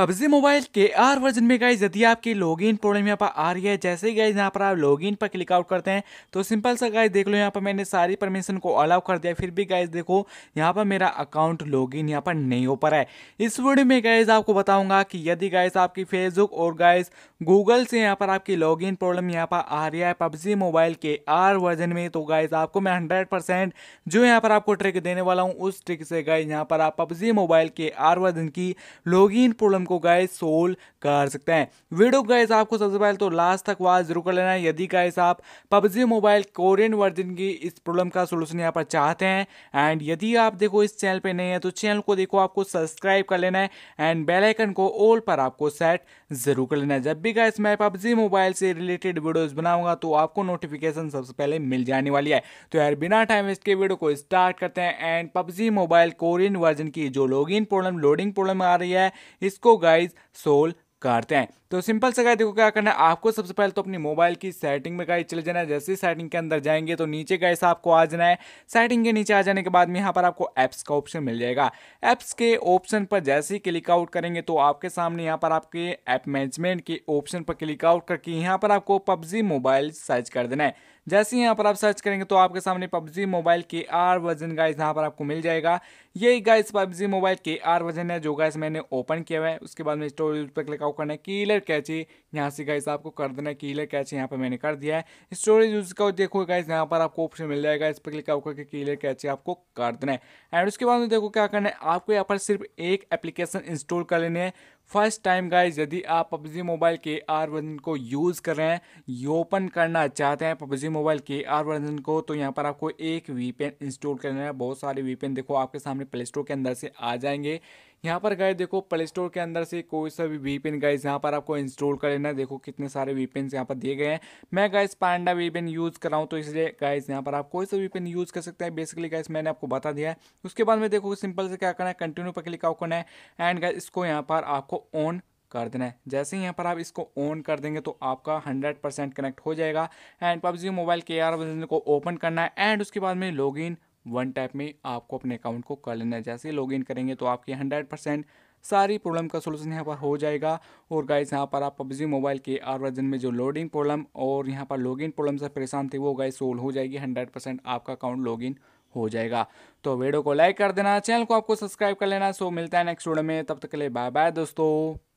PUBG mobile K R version में guys यदि आपकी लॉगिन प्रॉब्लम यहाँ पर आ रही है जैसे ही गाइज यहाँ पर आप लॉगिन पर क्लिक आउट करते हैं तो सिंपल सा गाइज देख लो यहाँ पर मैंने सारी परमिशन को अलाउ कर दिया फिर भी गाइज देखो यहाँ पर मेरा अकाउंट लॉगिन यहाँ पर नहीं हो पा रहा है इस वीडियो में गाइज आपको बताऊंगा कि यदि गाइज आपकी फेसबुक और गाइज गूगल से यहाँ पर आपकी इन प्रॉब्लम यहाँ पर आ रही है PUBG mobile K R version में तो गाइज आपको मैं हंड्रेड जो यहाँ पर आपको ट्रिक देने वाला हूँ उस ट्रिक से गाइज यहाँ पर आप PUBG mobile K R version की इन प्रॉब्लम को गाय सोल कर सकते हैं वीडियो गाइस आपको सबसे पहले तो लास्ट तक वाज जरूर कर लेना है यदि गाइस आप पबजी मोबाइल कोरियन वर्जन की इस प्रॉब्लम का सोल्यूशन यहाँ पर चाहते हैं एंड यदि आप देखो इस चैनल पर नहीं है तो चैनल को देखो आपको सब्सक्राइब कर लेना है एंड बेलाइकन को ऑल पर आपको सेट जरूर कर लेना है जब भी गाइस मैं पबजी मोबाइल से रिलेटेड वीडियोज बनाऊंगा तो आपको नोटिफिकेशन सबसे पहले मिल जाने वाली है तो यार बिना टाइम वेस्ट के वीडियो को स्टार्ट करते हैं and PUBG mobile Korean version की जो लॉगिन प्रॉब्लम लोडिंग प्रॉब्लम आ रही है इसको को गाइज सोल करते हैं तो सिंपल से गाइज देखो क्या करना है आपको सबसे पहले तो अपनी मोबाइल की सेटिंग में गाइज चले जाना है जैसे ही सेटिंग के अंदर जाएंगे तो नीचे गाइस आपको आ जाना है सेटिंग के नीचे आ जाने के बाद में यहाँ पर आपको ऐप्स का ऑप्शन मिल जाएगा ऐप्स के ऑप्शन पर जैसे ही क्लिक आउट करेंगे तो आपके सामने यहाँ पर आपके ऐप मैनेजमेंट के ऑप्शन पर क्लिक आउट करके यहाँ पर आपको पबजी मोबाइल सर्च कर देना है जैसे ही यहाँ पर आप सर्च करेंगे तो आपके सामने PUBG mobile K R version guys यहाँ पर आपको मिल जाएगा यही guys PUBG mobile K R version है जो गाइज मैंने ओपन किया हुआ है उसके बाद में स्टोरेज पर क्लिक आउट करना है कीलर कैची यहाँ से गाइज आपको कर देना है कीलर कैच यहाँ पर मैंने कर दिया है स्टोरेज यूज का देखो गाइज यहाँ पर आपको ऑप्शन मिल जाएगा इस पर क्लिक आउट करके कीलर कैच आपको कर देना है एंड उसके बाद में देखो क्या करना है आपको यहाँ पर सिर्फ एक एप्लीकेशन इंस्टॉल कर लेनी है फर्स्ट टाइम गाइज यदि आप PUBG mobile K R version को यूज़ कर रहे हैं ओपन करना चाहते हैं PUBG mobile K R version को तो यहाँ पर आपको एक वीपेन इंस्टॉल करना है बहुत सारे वीपेन देखो आपके सामने प्ले स्टोर के अंदर से आ जाएंगे यहाँ पर गए देखो प्ले स्टोर के अंदर से कोई सा भी वीपिन गाइज यहाँ पर आपको इंस्टॉल कर लेना देखो कितने सारे वीपिन यहाँ पर दिए गए हैं मैं गाइज पांडा वीपिन यूज़ कर रहा हूँ तो इसलिए गाइज यहाँ पर आप कोई सा वीपिन यूज़ कर सकते हैं बेसिकली गाइज मैंने आपको बता दिया है उसके बाद में देखो सिंपल से क्या करना है कंटिन्यू पर क्लिक करना है एंड गाइज इसको यहाँ पर आपको ऑन कर देना है जैसे ही यहाँ पर आप इसको ऑन कर देंगे तो आपका 100 परसेंट कनेक्ट हो जाएगा and PUBG mobile K R को ओपन करना है एंड उसके बाद में लॉगिन वन टैप में आपको अपने अकाउंट को कर लेना है जैसे लॉग इन करेंगे तो आपके हंड्रेड परसेंट सारी प्रॉब्लम का सोल्यूशन यहाँ पर हो जाएगा और गाइस यहाँ पर आप PUBG mobile K R version में जो लोडिंग प्रॉब्लम और यहाँ पर लॉग इन प्रॉब्लम से परेशान थे वो गाइस सोल्व हो जाएगी हंड्रेड परसेंट आपका अकाउंट इन हो जाएगा तो वीडियो को लाइक कर देना चैनल को आपको सब्सक्राइब कर लेना सो मिलता है नेक्स्ट वीडियो में तब तक के लिए बाय बाय दोस्तों